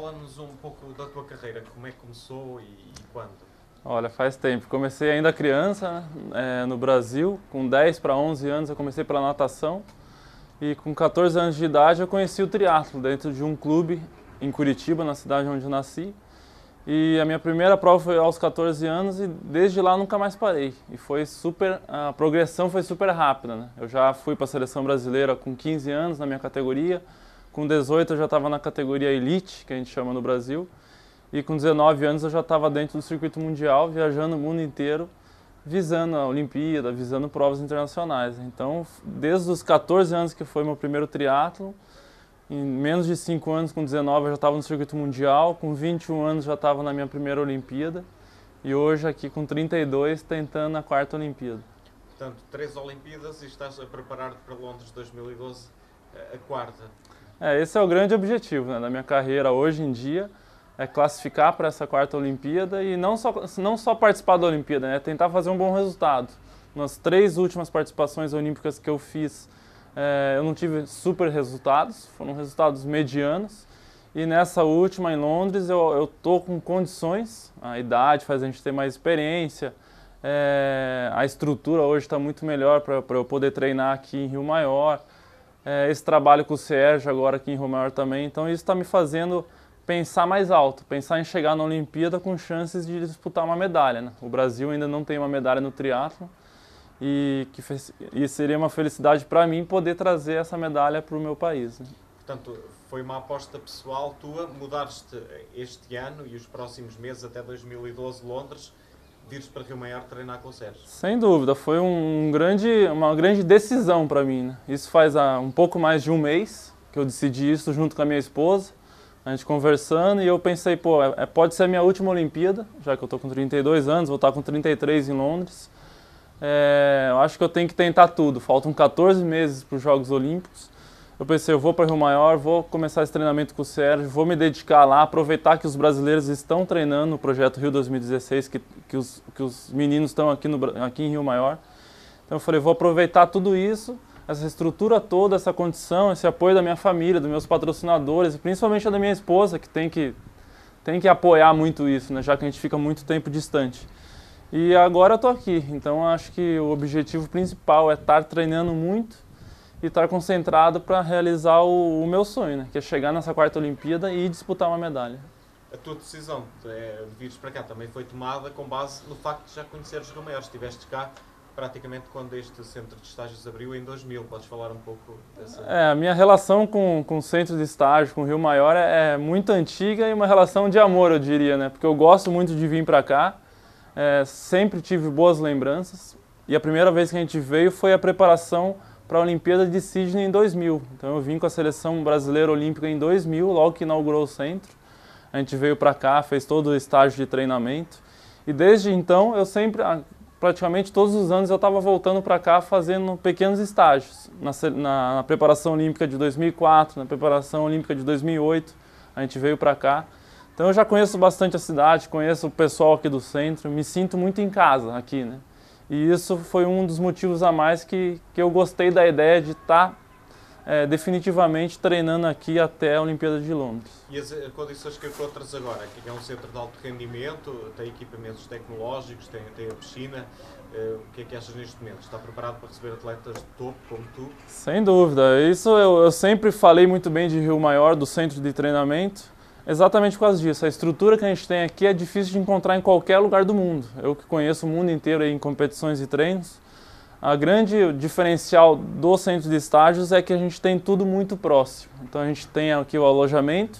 Fala-nos um pouco da tua carreira, como é que começou e, e quando? Olha, faz tempo. Comecei ainda criança né? é, no Brasil, com 10 para 11 anos eu comecei pela natação e com 14 anos de idade eu conheci o triatlo dentro de um clube em Curitiba, na cidade onde eu nasci. E a minha primeira prova foi aos 14 anos e desde lá nunca mais parei. E foi super, a progressão foi super rápida, né? Eu já fui para a seleção brasileira com 15 anos na minha categoria, com 18 eu já estava na categoria Elite, que a gente chama no Brasil. E com 19 anos eu já estava dentro do circuito mundial, viajando o mundo inteiro, visando a Olimpíada, visando provas internacionais. Então, desde os 14 anos que foi meu primeiro triatlo, em menos de 5 anos, com 19 eu já estava no circuito mundial, com 21 anos já estava na minha primeira Olimpíada. E hoje aqui com 32 tentando a quarta Olimpíada. Portanto, três Olimpíadas e estás a preparar-te para Londres 2012, eh, a quarta. É, esse é o grande objetivo né, da minha carreira hoje em dia, é classificar para essa quarta Olimpíada e não só, não só participar da Olimpíada, né, tentar fazer um bom resultado. Nas três últimas participações olímpicas que eu fiz, é, eu não tive super resultados, foram resultados medianos. E nessa última em Londres eu, estou tô com condições, a idade faz a gente ter mais experiência, é, a estrutura hoje está muito melhor para eu poder treinar aqui em Rio Maior é, esse trabalho com o Sérgio agora aqui em Roma também. Então isso está me fazendo pensar mais alto, pensar em chegar na Olimpíada com chances de disputar uma medalha. Né? O Brasil ainda não tem uma medalha no triatlo e que e seria uma felicidade para mim poder trazer essa medalha para o meu país. Né? Portanto, foi uma aposta pessoal tua, mudaste este ano e os próximos meses até 2012 Londres vires para Rio Maior treinar com o Sérgio? Sem dúvida, foi um grande, uma grande decisão para mim. Né? Isso faz há um pouco mais de um mês que eu decidi isso junto com a minha esposa. A gente conversando e eu pensei, pô, é, é pode ser a minha última Olimpíada, já que eu estou com 32 anos, vou estar tá com 33 em Londres. É, eu acho que eu tenho que tentar tudo. Faltam 14 meses para os Jogos Olímpicos eu pensei, eu vou para Rio Maior, vou começar esse treinamento com o Sérgio, vou me dedicar lá, aproveitar que os brasileiros estão treinando no Projeto Rio 2016, que, que, os, que os meninos estão aqui, no, aqui em Rio Maior. Então eu falei, vou aproveitar tudo isso, essa estrutura toda, essa condição, esse apoio da minha família, dos meus patrocinadores, principalmente da minha esposa, que tem que, tem que apoiar muito isso, né, já que a gente fica muito tempo distante. E agora eu estou aqui, então acho que o objetivo principal é estar treinando muito, e estar tá concentrado para realizar o, o, meu sonho, né? Que é chegar nessa quarta Olimpíada e disputar uma medalha. A tua decisão de é, vir para cá também foi tomada com base no facto de já o Rio Maior. Estiveste cá praticamente quando este centro de estágios abriu em 2000. Podes falar um pouco dessa... É, a minha relação com, com o centro de estágio, com o Rio Maior, é, é muito antiga e uma relação de amor, eu diria, né? Porque eu gosto muito de vir para cá. É, sempre tive boas lembranças. E a primeira vez que a gente veio foi a preparação para a Olimpíada de Sydney em 2000. Então eu vim com a seleção brasileira olímpica em 2000, logo que inaugurou o centro. A gente veio para cá, fez todo o estágio de treinamento. E desde então eu sempre, ah, praticamente todos os anos eu estava voltando para cá fazendo pequenos estágios. Na, na, na, preparação olímpica de 2004, na preparação olímpica de 2008, a gente veio para cá. Então eu já conheço bastante a cidade, conheço o pessoal aqui do centro, me sinto muito em casa aqui, né? E isso foi um dos motivos a mais que, que eu gostei da ideia de estar tá, é, definitivamente treinando aqui até a Olimpíada de Londres. E as condições eh, que encontras é agora? Aqui é um centro de alto rendimento, tem equipamentos tecnológicos, tem, tem a piscina. Eh, o que é que achas neste momento? Está preparado para receber atletas de topo como tu? Sem dúvida. Isso eu, eu sempre falei muito bem de Rio Maior, do centro de treinamento. Exatamente por causa disso. A estrutura que a gente tem aqui é difícil de encontrar em qualquer lugar do mundo. Eu que conheço o mundo inteiro em competições e treinos, a grande diferencial do centro de estágios é que a gente tem tudo muito próximo. Então a gente tem aqui o alojamento,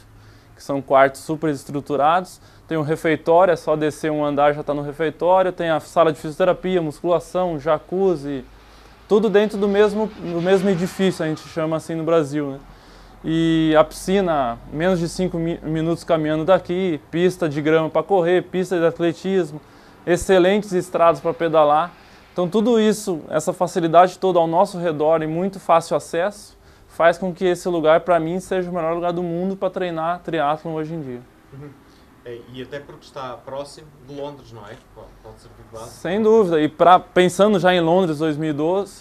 que são quartos super estruturados, tem o refeitório, é só descer um andar já está no refeitório, tem a sala de fisioterapia, musculação, jacuzzi, tudo dentro do mesmo, do mesmo edifício, a gente chama assim no Brasil. Né? e a piscina menos de 5 minutos caminhando daqui, pista de grama para correr, pista de atletismo, excelentes estradas para pedalar. Então tudo isso, essa facilidade toda ao nosso redor e muito fácil acesso, faz com que esse lugar para mim seja o melhor lugar do mundo para treinar triatlon hoje em dia. Uhum. É, e até porque está próximo de Londres, não é? Pode ser de Sem dúvida. E pra, pensando já em Londres 2012,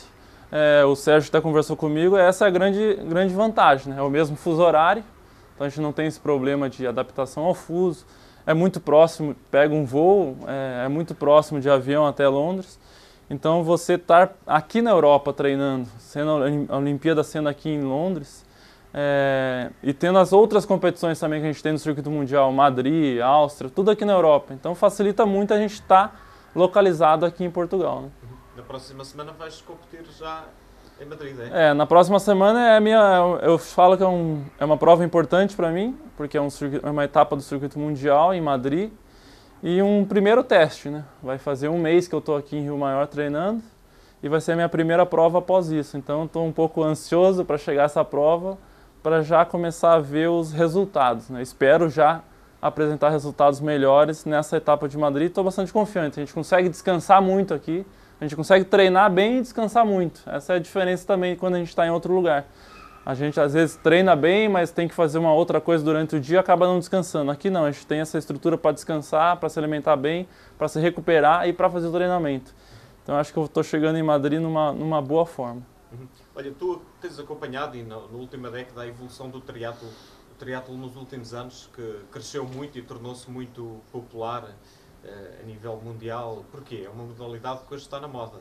é, o Sérgio até conversou comigo, é essa é a grande, grande vantagem, né? É o mesmo fuso horário, então a gente não tem esse problema de adaptação ao fuso, é muito próximo, pega um voo, é, é muito próximo de avião até Londres, então você estar tá aqui na Europa treinando, sendo a Olimpíada sendo aqui em Londres, é, e tendo as outras competições também que a gente tem no circuito mundial, Madrid, Áustria, tudo aqui na Europa. Então facilita muito a gente estar tá localizado aqui em Portugal. Né? Na próxima semana vais competir já em Madrid, hein? É? é, na próxima semana é a minha. É eu falo que é, um, é uma prova importante para mim, porque é, um, é uma etapa do circuito mundial em Madrid e um primeiro teste, né? Vai fazer um mês que eu estou aqui em Rio Maior treinando e vai ser a minha primeira prova após isso. Então estou um pouco ansioso para chegar essa prova para já começar a ver os resultados, né? Espero já apresentar resultados melhores nessa etapa de Madrid. Estou bastante confiante. A gente consegue descansar muito aqui a gente consegue treinar bem e descansar muito. Essa é a diferença também quando a gente está em outro lugar. A gente às vezes treina bem, mas tem que fazer uma outra coisa durante o dia, acaba não descansando. Aqui não, a gente tem essa estrutura para descansar, para se alimentar bem, para se recuperar e para fazer o treinamento. Então acho que eu estou chegando em Madrid numa, numa boa forma. Uhum. Olha, tu tens acompanhado e na, na última década a evolução do triatlo, o triatlo nos últimos anos que cresceu muito e tornou-se muito popular eh, a nível mundial? Porquê? É uma modalidade que hoje está na moda.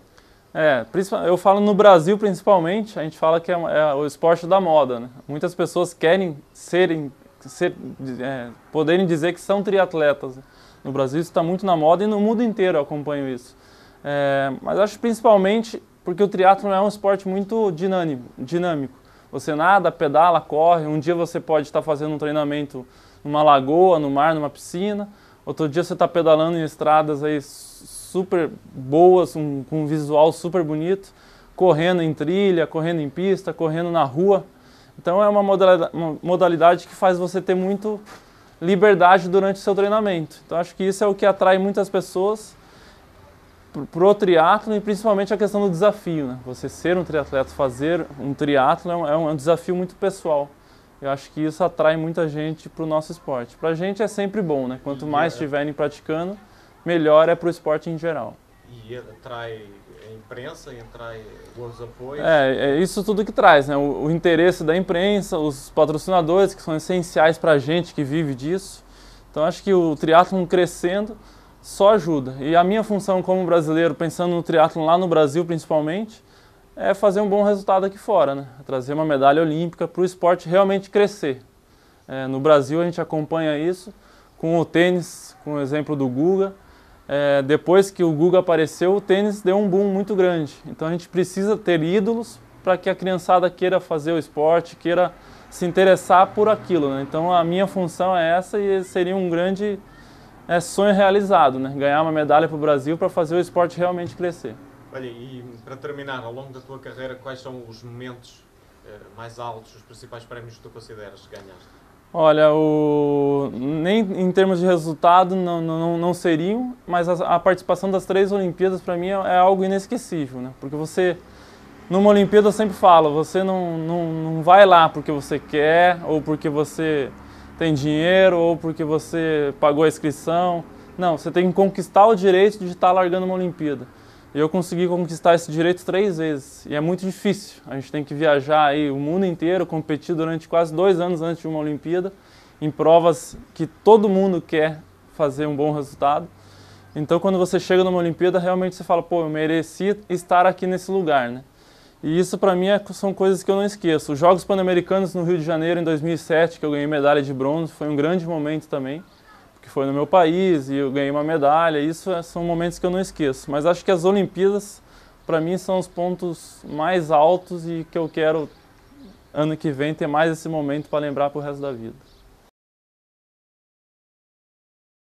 É, eu falo no Brasil principalmente, a gente fala que é, é o esporte da moda. Né? Muitas pessoas querem serem, ser, é, poderem dizer que são triatletas. Né? No Brasil isso está muito na moda e no mundo inteiro eu acompanho isso. É, mas acho principalmente porque o triatlo é um esporte muito dinâmico, dinâmico. Você nada, pedala, corre. Um dia você pode estar fazendo um treinamento numa lagoa, no mar, numa piscina. Outro dia você está pedalando em estradas aí super boas, um, com um visual super bonito, correndo em trilha, correndo em pista, correndo na rua. Então é uma modalidade, que faz você ter muito liberdade durante o seu treinamento. Então acho que isso é o que atrai muitas pessoas pro triatlo e principalmente a questão do desafio, né? Você ser um triatleta, fazer um triatlo é um, é um desafio muito pessoal. Eu acho que isso atrai muita gente para o nosso esporte. Para a gente é sempre bom, né? Quanto e mais é- estiverem é... praticando, melhor é para o esporte em geral. E atrai imprensa, atrai os apoios? É, é isso tudo que traz, né? O, o interesse da imprensa, os patrocinadores que são essenciais para a gente que vive disso. Então acho que o triatlon crescendo só ajuda. E a minha função como brasileiro, pensando no triatlon lá no Brasil principalmente, é fazer um bom resultado aqui fora, né? É trazer uma medalha olímpica para o esporte realmente crescer. É, no Brasil a gente acompanha isso com o tênis, com o exemplo do Guga. É, depois que o Guga apareceu, o tênis deu um boom muito grande. Então a gente precisa ter ídolos para que a criançada queira fazer o esporte, queira se interessar por aquilo. Né? Então a minha função é essa e seria um grande é, sonho realizado, né? ganhar uma medalha para o Brasil para fazer o esporte realmente crescer. Olha, e para terminar, ao longo da tua carreira, quais são os momentos eh, mais altos, os principais prémios que tu consideras que ganhaste? Olha, o... nem em termos de resultado não, não, não seriam, mas a, a participação das três Olimpíadas para mim é, é, algo inesquecível, né? Porque você, numa Olimpíada eu sempre falo, você não, não, não vai lá porque você quer, ou porque você tem dinheiro, ou porque você pagou a inscrição. Não, você tem que conquistar o direito de estar largando uma Olimpíada. E eu consegui conquistar esse direito três vezes. E é muito difícil. A gente tem que viajar aí o mundo inteiro, competir durante quase dois anos antes de uma Olimpíada, em provas que todo mundo quer fazer um bom resultado. Então, quando você chega numa Olimpíada, realmente você fala, pô, eu mereci estar aqui nesse lugar, né? E isso para mim é, são coisas que eu não esqueço. Os Jogos Pan-Americanos no Rio de Janeiro em 2007, que eu ganhei medalha de bronze, foi um grande momento também que foi no meu país e eu ganhei uma medalha. Isso é, são momentos que eu não esqueço. Mas acho que as Olimpíadas, para mim, são os pontos mais altos e que eu quero, ano que vem, ter mais esse momento para lembrar para o resto da vida.